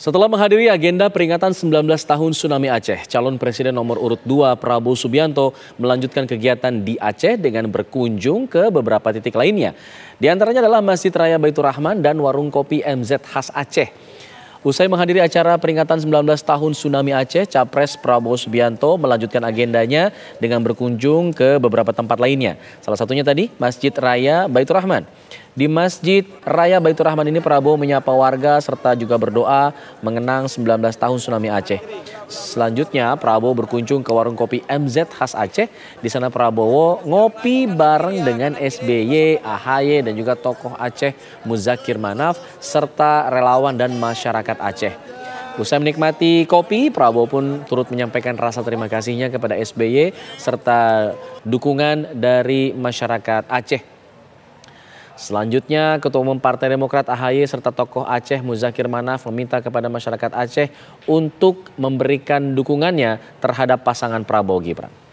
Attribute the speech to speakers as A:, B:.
A: Setelah menghadiri agenda peringatan 19 tahun tsunami Aceh, calon presiden nomor urut 2 Prabowo Subianto melanjutkan kegiatan di Aceh dengan berkunjung ke beberapa titik lainnya. Di antaranya adalah Masjid Raya Baitur Rahman dan warung kopi MZ khas Aceh. Usai menghadiri acara peringatan 19 tahun tsunami Aceh, Capres Prabowo Subianto melanjutkan agendanya dengan berkunjung ke beberapa tempat lainnya. Salah satunya tadi Masjid Raya Baitur Rahman. Di Masjid Raya Baitur Rahman ini Prabowo menyapa warga serta juga berdoa mengenang 19 tahun tsunami Aceh. Selanjutnya Prabowo berkunjung ke warung kopi MZ khas Aceh. Di sana Prabowo ngopi bareng dengan SBY, AHY dan juga tokoh Aceh Muzakir Manaf serta relawan dan masyarakat Aceh. Usai menikmati kopi, Prabowo pun turut menyampaikan rasa terima kasihnya kepada SBY serta dukungan dari masyarakat Aceh Selanjutnya, Ketua Umum Partai Demokrat AHY serta tokoh Aceh Muzakir Manaf meminta kepada masyarakat Aceh untuk memberikan dukungannya terhadap pasangan Prabowo Gibran.